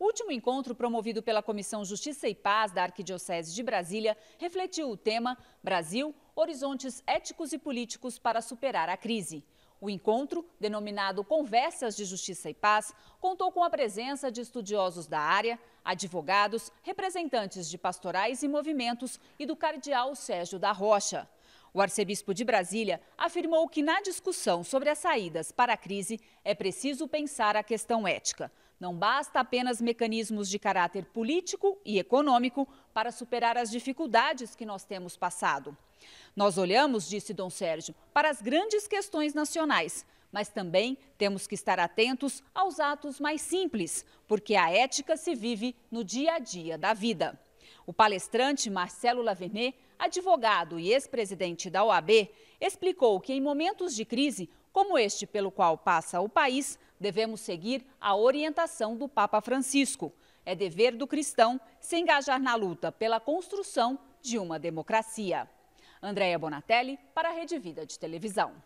O último encontro promovido pela Comissão Justiça e Paz da Arquidiocese de Brasília refletiu o tema Brasil, horizontes éticos e políticos para superar a crise. O encontro, denominado Conversas de Justiça e Paz, contou com a presença de estudiosos da área, advogados, representantes de pastorais e movimentos e do cardeal Sérgio da Rocha. O arcebispo de Brasília afirmou que na discussão sobre as saídas para a crise é preciso pensar a questão ética. Não basta apenas mecanismos de caráter político e econômico para superar as dificuldades que nós temos passado. Nós olhamos, disse Dom Sérgio, para as grandes questões nacionais, mas também temos que estar atentos aos atos mais simples, porque a ética se vive no dia a dia da vida. O palestrante Marcelo Lavernet, advogado e ex-presidente da OAB, explicou que em momentos de crise, como este pelo qual passa o país, devemos seguir a orientação do Papa Francisco. É dever do cristão se engajar na luta pela construção de uma democracia. Andréia Bonatelli, para a Rede Vida de Televisão.